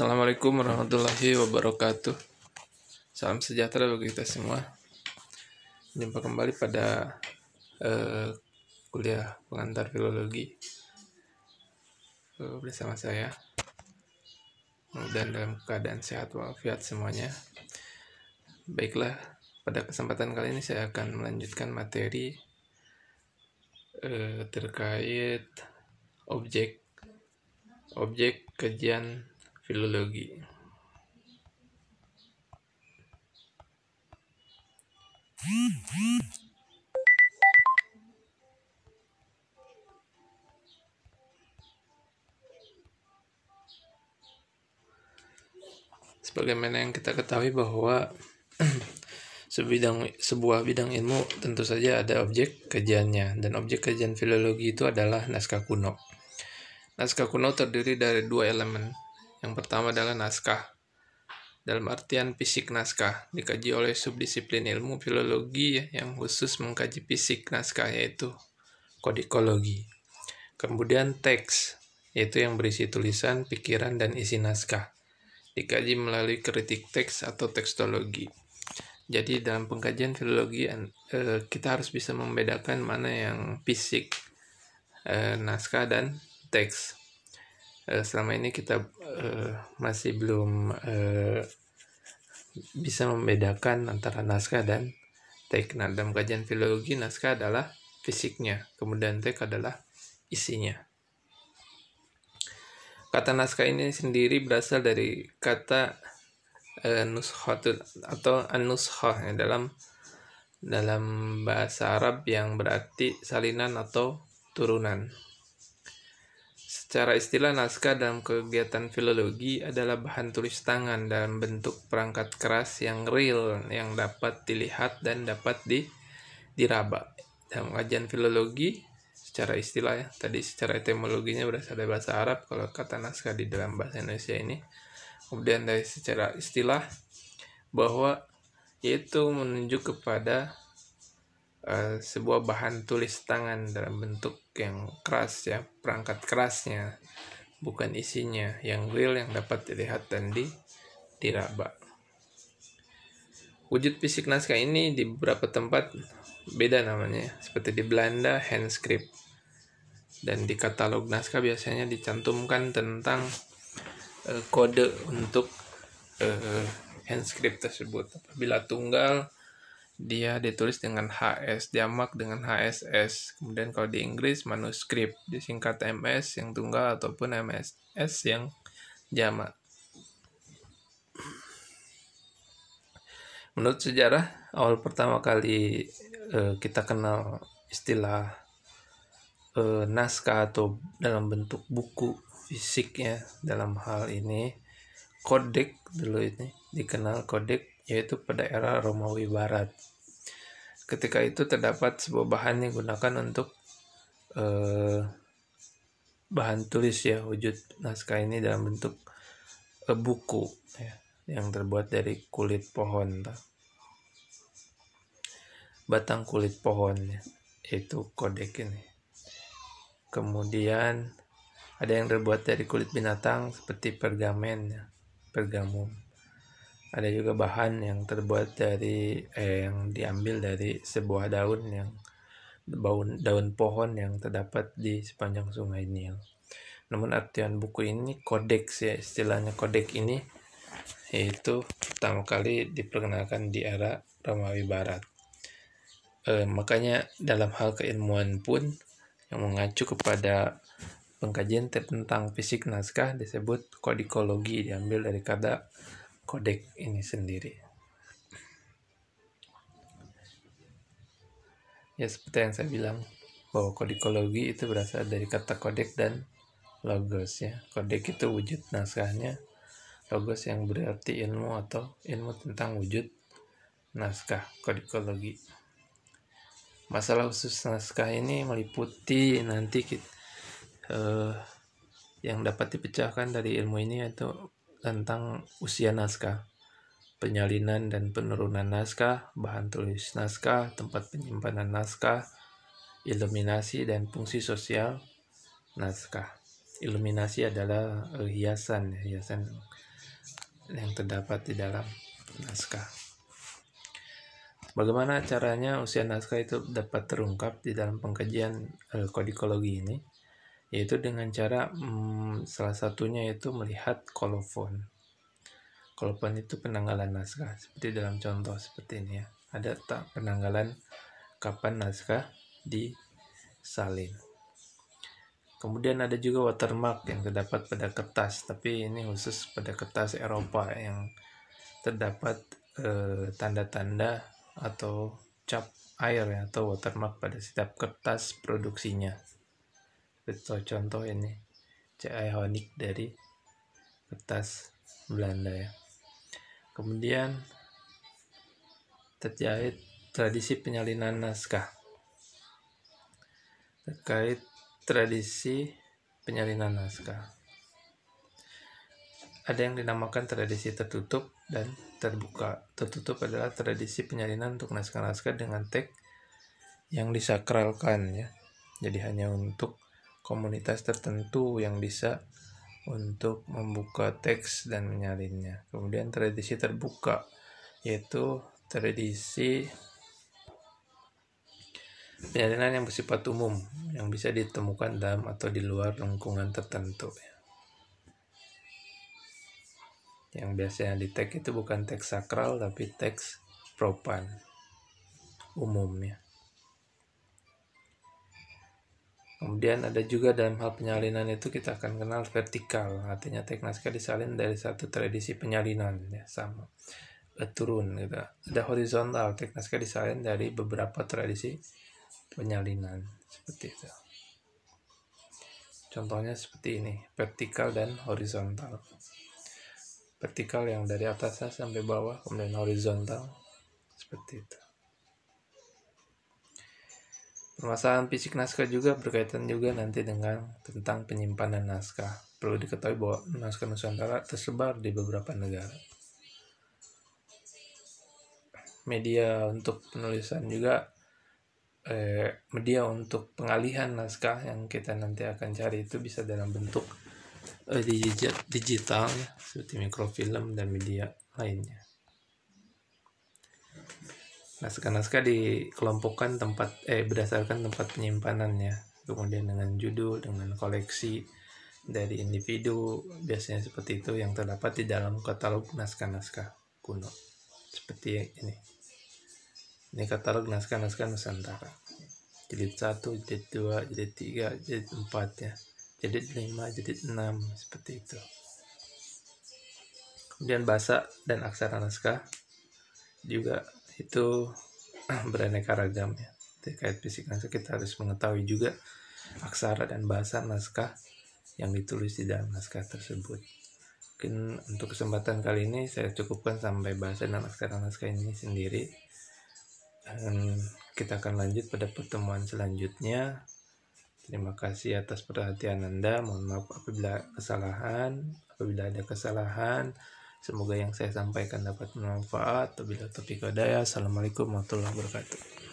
Assalamualaikum warahmatullahi wabarakatuh Salam sejahtera bagi kita semua Jumpa kembali pada uh, kuliah pengantar filologi uh, Bersama saya Dan dalam keadaan sehat walafiat semuanya Baiklah, pada kesempatan kali ini saya akan melanjutkan materi uh, Terkait objek Objek kajian filologi sebagaimana yang kita ketahui bahwa sebidang sebuah bidang ilmu tentu saja ada objek kajiannya dan objek kajian filologi itu adalah naskah kuno. Naskah kuno terdiri dari dua elemen, yang pertama adalah naskah. Dalam artian fisik naskah, dikaji oleh subdisiplin ilmu filologi ya, yang khusus mengkaji fisik naskah yaitu kodikologi. Kemudian teks, yaitu yang berisi tulisan, pikiran, dan isi naskah. Dikaji melalui kritik teks atau tekstologi. Jadi dalam pengkajian filologi eh, kita harus bisa membedakan mana yang fisik, eh, naskah, dan teks uh, selama ini kita uh, masih belum uh, bisa membedakan antara naskah dan teks. Nah, dalam kajian filologi, naskah adalah fisiknya, kemudian teks adalah isinya. Kata naskah ini sendiri berasal dari kata uh, nuskhatul atau anushah ya, dalam dalam bahasa Arab yang berarti salinan atau turunan. Secara istilah, naskah dalam kegiatan filologi adalah bahan tulis tangan dalam bentuk perangkat keras yang real, yang dapat dilihat dan dapat di, diraba. Dalam kajian filologi, secara istilah ya, tadi secara etimologinya berasal dari bahasa Arab, kalau kata naskah di dalam bahasa Indonesia ini. Kemudian dari secara istilah, bahwa yaitu menunjuk kepada Eh, sebuah bahan tulis tangan dalam bentuk yang keras ya perangkat kerasnya bukan isinya yang real yang dapat dilihat dan di diraba wujud fisik naskah ini di beberapa tempat beda namanya seperti di Belanda handscript dan di katalog naskah biasanya dicantumkan tentang uh, kode untuk uh, eh, handscript tersebut apabila tunggal dia ditulis dengan HS, jamak dengan HSS. Kemudian kalau di Inggris manuskrip, disingkat MS yang tunggal ataupun MSS yang jamak. Menurut sejarah, awal pertama kali eh, kita kenal istilah eh, naskah atau dalam bentuk buku fisiknya dalam hal ini kodek dulu ini dikenal kodek yaitu pada era Romawi Barat Ketika itu terdapat sebuah bahan yang digunakan untuk eh, bahan tulis ya wujud naskah ini dalam bentuk eh, buku ya, yang terbuat dari kulit pohon. Batang kulit pohon ya, itu kodek ini. Kemudian ada yang terbuat dari kulit binatang seperti pergamen, ya, pergamum ada juga bahan yang terbuat dari eh, yang diambil dari sebuah daun yang daun, daun pohon yang terdapat di sepanjang sungai Nil. Namun artian buku ini kodeks ya istilahnya kodek ini yaitu pertama kali diperkenalkan di era Romawi Barat. E, makanya dalam hal keilmuan pun yang mengacu kepada pengkajian tentang fisik naskah disebut kodikologi diambil dari kata kodek ini sendiri. Ya seperti yang saya bilang bahwa kodikologi itu berasal dari kata kodek dan logos ya. Kodek itu wujud naskahnya, logos yang berarti ilmu atau ilmu tentang wujud naskah kodikologi. Masalah khusus naskah ini meliputi nanti kita, eh, yang dapat dipecahkan dari ilmu ini yaitu tentang usia naskah, penyalinan dan penurunan naskah, bahan tulis naskah, tempat penyimpanan naskah, iluminasi dan fungsi sosial naskah. Iluminasi adalah hiasan, hiasan yang terdapat di dalam naskah. Bagaimana caranya usia naskah itu dapat terungkap di dalam pengkajian eh, kodikologi ini? yaitu dengan cara hmm, salah satunya yaitu melihat kolofon. Kolofon itu penanggalan naskah seperti dalam contoh seperti ini ya. Ada tak penanggalan kapan naskah disalin. Kemudian ada juga watermark yang terdapat pada kertas, tapi ini khusus pada kertas Eropa yang terdapat eh, tanda-tanda eh, atau cap air ya, atau watermark pada setiap kertas produksinya kita contoh ini CI Honig dari kertas Belanda ya kemudian terkait tradisi penyalinan naskah terkait tradisi penyalinan naskah ada yang dinamakan tradisi tertutup dan terbuka tertutup adalah tradisi penyalinan untuk naskah-naskah dengan teks yang disakralkan ya jadi hanya untuk komunitas tertentu yang bisa untuk membuka teks dan menyalinnya. Kemudian tradisi terbuka yaitu tradisi penyalinan yang bersifat umum yang bisa ditemukan dalam atau di luar lingkungan tertentu. Ya. Yang biasanya di teks itu bukan teks sakral tapi teks propan umumnya. Kemudian ada juga dalam hal penyalinan itu kita akan kenal vertikal, artinya teks naskah disalin dari satu tradisi penyalinan ya sama eh, turun gitu. Ada horizontal, teks naskah disalin dari beberapa tradisi penyalinan seperti itu. Contohnya seperti ini, vertikal dan horizontal. Vertikal yang dari atasnya sampai bawah, kemudian horizontal seperti itu. Permasalahan fisik naskah juga berkaitan juga nanti dengan tentang penyimpanan naskah. Perlu diketahui bahwa naskah Nusantara tersebar di beberapa negara. Media untuk penulisan juga eh, media untuk pengalihan naskah yang kita nanti akan cari itu bisa dalam bentuk eh, digital ya, seperti mikrofilm dan media lainnya. Naskah-naskah dikelompokkan tempat eh berdasarkan tempat penyimpanannya, kemudian dengan judul, dengan koleksi dari individu, biasanya seperti itu yang terdapat di dalam katalog naskah-naskah kuno. Seperti ini. Ini katalog naskah-naskah Nusantara. Jilid satu, jilid dua, jilid tiga, jilid 4 ya. Jilid 5, jilid 6 seperti itu. Kemudian bahasa dan aksara naskah juga itu beraneka ragam ya terkait fisik naskah kita harus mengetahui juga aksara dan bahasa naskah yang ditulis di dalam naskah tersebut mungkin untuk kesempatan kali ini saya cukupkan sampai bahasa dan aksara naskah ini sendiri dan kita akan lanjut pada pertemuan selanjutnya terima kasih atas perhatian anda mohon maaf apabila kesalahan apabila ada kesalahan Semoga yang saya sampaikan dapat bermanfaat. Wabillahi taufiq Assalamualaikum warahmatullahi wabarakatuh.